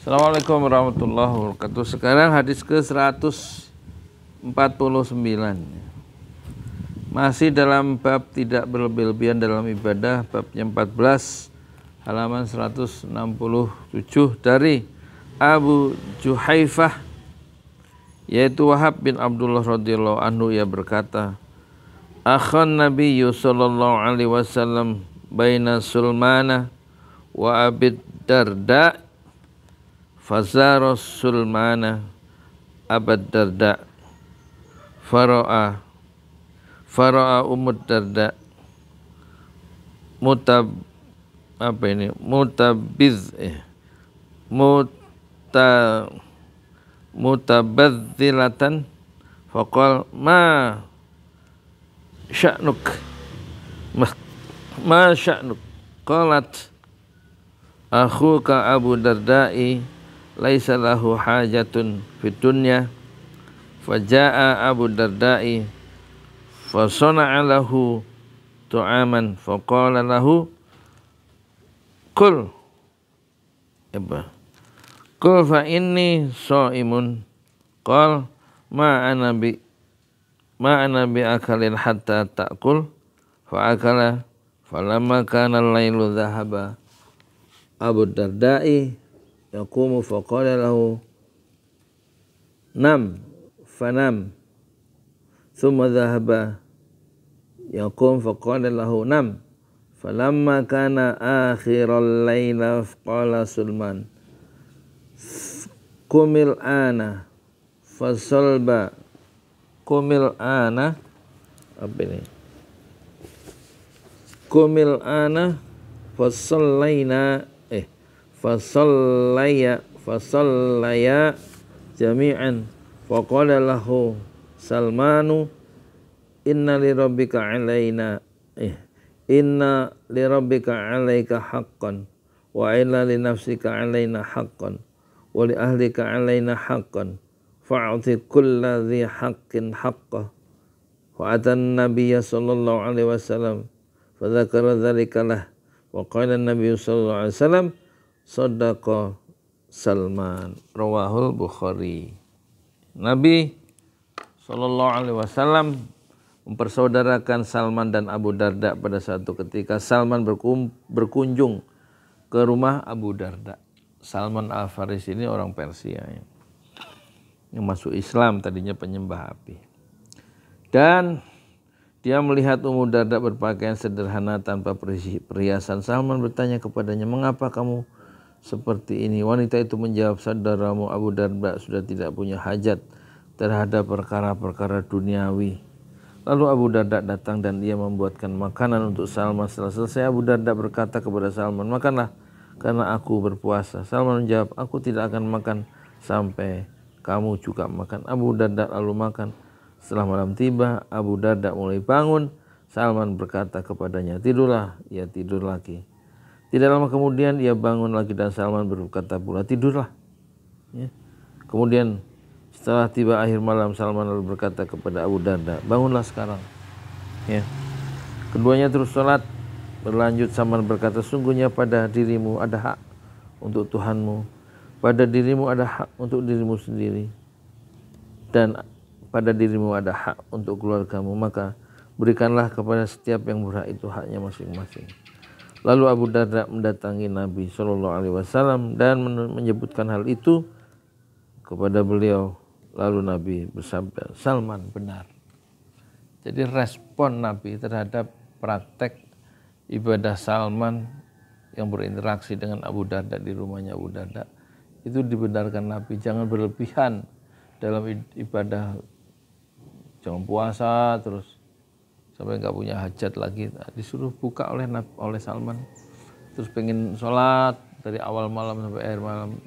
Assalamualaikum warahmatullahi wabarakatuh. Sekarang hadis ke 149. Masih dalam bab tidak berlebih-lebihan dalam ibadah babnya 14 halaman 167 dari Abu Juhaifah yaitu Wahab bin Abdullah radhiyallahu anhu ia berkata Akhan Nabi sallallahu alaihi wasallam baina Sulmana wa Abid Darda Fazaros Sulmana Abad Darda Faro'a Faro'a Umud Darda Mutab apa ini mutabiz eh, muta mutabadzilatan faqal ma sya'nuk ma, ma kolat aku akhuka abu dardai laisa lahu hajatun fid dunya faja'a Abu Darda'i fasana'a lahu tu'aman faqala lahu kul apa kul fa inni shaimun qal ma ana bi ma ana bi akalin hatta ta'kul fa akala falamma kana al-lailu dhahaba Abu Darda'i يقوم فقال له نم فنم ثم ذهب يقوم فقال له نم فلما كان آخر الليل قال سلمان قم الآن فصلب قم الآن أبني قم الآن فصلينا فصلي فصليا جميعا فقال له سلمان إن لربك علينا إيه، إن لربك عليك حقا وإلا لنفسك علينا حقا ولأهلك علينا حقا فأعطي كل ذي حق حقه وأتى النبي صلى الله عليه وسلم فذكر ذلك له وقال النبي صلى الله عليه وسلم Sodako Salman Rawahul Bukhari Nabi Sallallahu Alaihi Wasallam mempersaudarakan Salman dan Abu Darda pada satu ketika Salman berkunjung ke rumah Abu Darda. Salman Al Faris ini orang Persia ya. yang masuk Islam tadinya penyembah api. Dan dia melihat Abu Darda berpakaian sederhana tanpa perhiasan. Salman bertanya kepadanya, "Mengapa kamu seperti ini. Wanita itu menjawab, saudaramu Abu Darda sudah tidak punya hajat terhadap perkara-perkara duniawi. Lalu Abu Darda datang dan ia membuatkan makanan untuk Salman. Setelah selesai Abu Darda berkata kepada Salman, makanlah karena aku berpuasa. Salman menjawab, aku tidak akan makan sampai kamu juga makan. Abu Darda lalu makan. Setelah malam tiba, Abu Darda mulai bangun. Salman berkata kepadanya, tidurlah. Ia tidur lagi. Tidak lama kemudian ia bangun lagi dan Salman berkata pula tidurlah. Ya. Kemudian setelah tiba akhir malam Salman lalu berkata kepada Abu Darda bangunlah sekarang. Ya. Keduanya terus sholat berlanjut Salman berkata sungguhnya pada dirimu ada hak untuk Tuhanmu. Pada dirimu ada hak untuk dirimu sendiri. Dan pada dirimu ada hak untuk keluargamu maka berikanlah kepada setiap yang berhak itu haknya masing-masing. Lalu Abu Darda mendatangi Nabi Shallallahu Alaihi Wasallam dan menyebutkan hal itu kepada beliau. Lalu Nabi bersabda, Salman benar. Jadi respon Nabi terhadap praktek ibadah Salman yang berinteraksi dengan Abu Darda di rumahnya Abu Darda itu dibenarkan Nabi jangan berlebihan dalam ibadah jangan puasa terus sampai nggak punya hajat lagi nah, disuruh buka oleh oleh Salman terus pengen sholat dari awal malam sampai akhir malam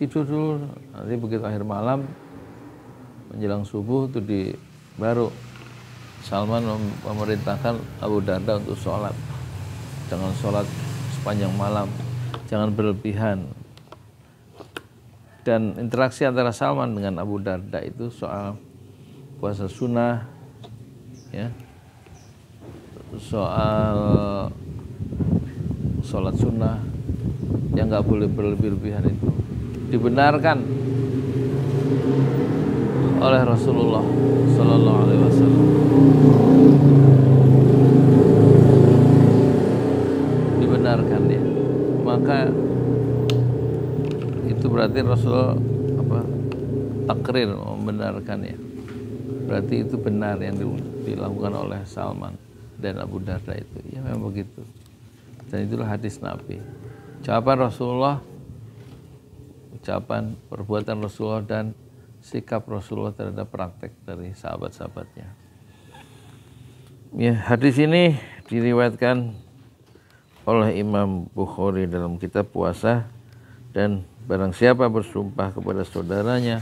tidur dulu nanti begitu akhir malam menjelang subuh itu di baru Salman memerintahkan Abu Darda untuk sholat jangan sholat sepanjang malam jangan berlebihan dan interaksi antara Salman dengan Abu Darda itu soal puasa sunnah ya soal sholat sunnah yang nggak boleh berlebih-lebihan itu dibenarkan oleh Rasulullah Sallallahu Alaihi Wasallam dibenarkan ya maka itu berarti Rasul apa takrir membenarkan ya berarti itu benar yang dilakukan oleh Salman dan Abu Darda itu. Ya memang begitu. Dan itulah hadis Nabi. Ucapan Rasulullah, ucapan perbuatan Rasulullah dan sikap Rasulullah terhadap praktek dari sahabat-sahabatnya. Ya, hadis ini diriwayatkan oleh Imam Bukhari dalam kitab puasa dan barang siapa bersumpah kepada saudaranya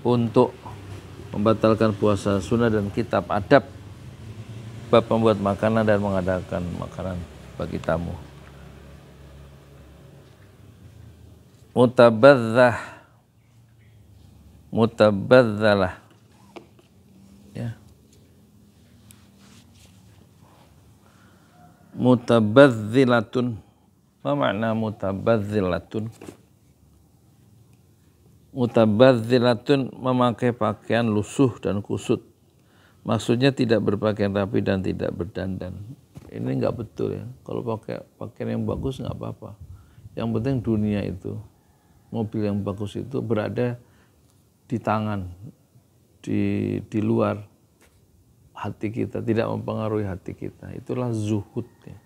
untuk membatalkan puasa sunnah dan kitab adab bab membuat makanan dan mengadakan makanan bagi tamu. Mutabadzah mutabadzalah ya. Mutabadzilatun apa makna mutabadzilatun? Mutabadzilatun memakai pakaian lusuh dan kusut maksudnya tidak berpakaian rapi dan tidak berdandan. Ini nggak betul ya. Kalau pakai pakaian yang bagus nggak apa-apa. Yang penting dunia itu, mobil yang bagus itu berada di tangan, di di luar hati kita, tidak mempengaruhi hati kita. Itulah zuhud ya.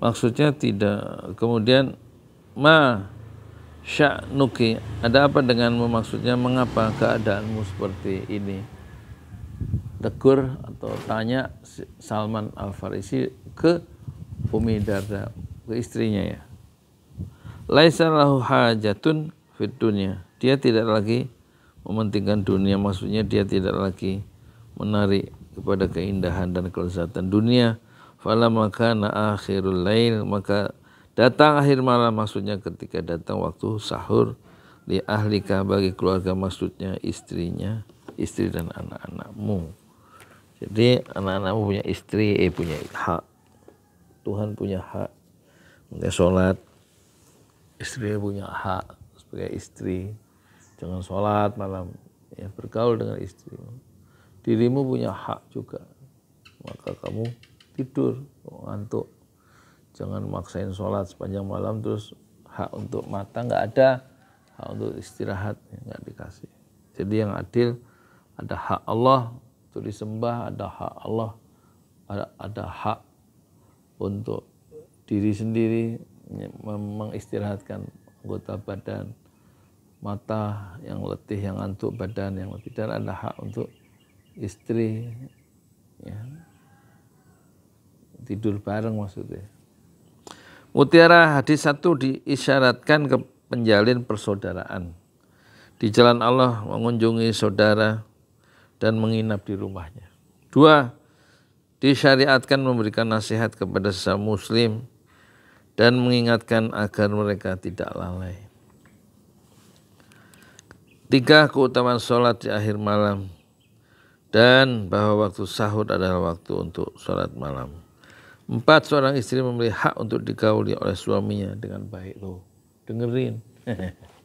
Maksudnya tidak. Kemudian ma sya'nuki ada apa dengan maksudnya mengapa keadaanmu seperti ini tegur atau tanya Salman Al Farisi ke Umi Darda ke istrinya ya laisa lahu hajatun fit dunia dia tidak lagi mementingkan dunia maksudnya dia tidak lagi menarik kepada keindahan dan kelezatan dunia fala maka na akhirul lail maka Datang akhir malam maksudnya ketika datang waktu sahur di ahlika bagi keluarga maksudnya istrinya, istri dan anak-anakmu. Jadi anak-anakmu punya istri, eh punya hak. Tuhan punya hak. mungkin sholat, istri punya hak sebagai istri. Jangan sholat malam, ya bergaul dengan istri. Dirimu punya hak juga. Maka kamu tidur, ngantuk jangan maksain sholat sepanjang malam terus hak untuk mata nggak ada hak untuk istirahat nggak dikasih jadi yang adil ada hak Allah untuk disembah ada hak Allah ada, ada hak untuk diri sendiri mengistirahatkan anggota badan mata yang letih yang ngantuk badan yang letih dan ada hak untuk istri ya, tidur bareng maksudnya Mutiara hadis satu diisyaratkan ke penjalin persaudaraan. Di jalan Allah mengunjungi saudara dan menginap di rumahnya. Dua, disyariatkan memberikan nasihat kepada sesama muslim dan mengingatkan agar mereka tidak lalai. Tiga, keutamaan sholat di akhir malam dan bahwa waktu sahur adalah waktu untuk sholat malam. Empat, seorang istri memiliki hak untuk digauli oleh suaminya dengan baik lo Dengerin.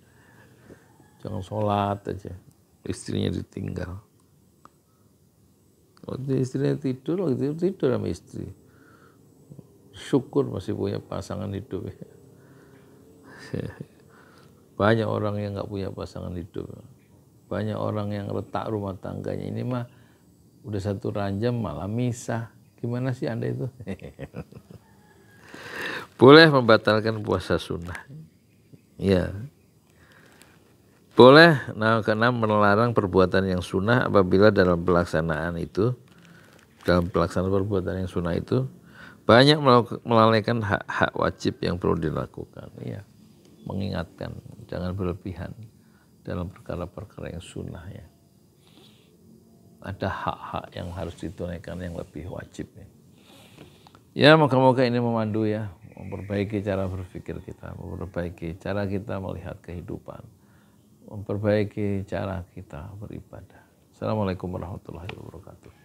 Jangan sholat aja. Istrinya ditinggal. Waktu istrinya tidur, waktu tidur, tidur sama istri. Syukur masih punya pasangan hidup. Banyak orang yang nggak punya pasangan hidup. Banyak orang yang letak rumah tangganya ini mah udah satu ranjang malah misah Gimana sih Anda itu? Boleh membatalkan puasa sunnah. Ya. Boleh, nah karena melarang perbuatan yang sunnah apabila dalam pelaksanaan itu, dalam pelaksanaan perbuatan yang sunnah itu, banyak melalaikan hak-hak wajib yang perlu dilakukan. Ya. Mengingatkan, jangan berlebihan dalam perkara-perkara yang sunnah ya ada hak-hak yang harus ditunaikan yang lebih wajib nih. Ya moga-moga ini memandu ya, memperbaiki cara berpikir kita, memperbaiki cara kita melihat kehidupan, memperbaiki cara kita beribadah. Assalamualaikum warahmatullahi wabarakatuh.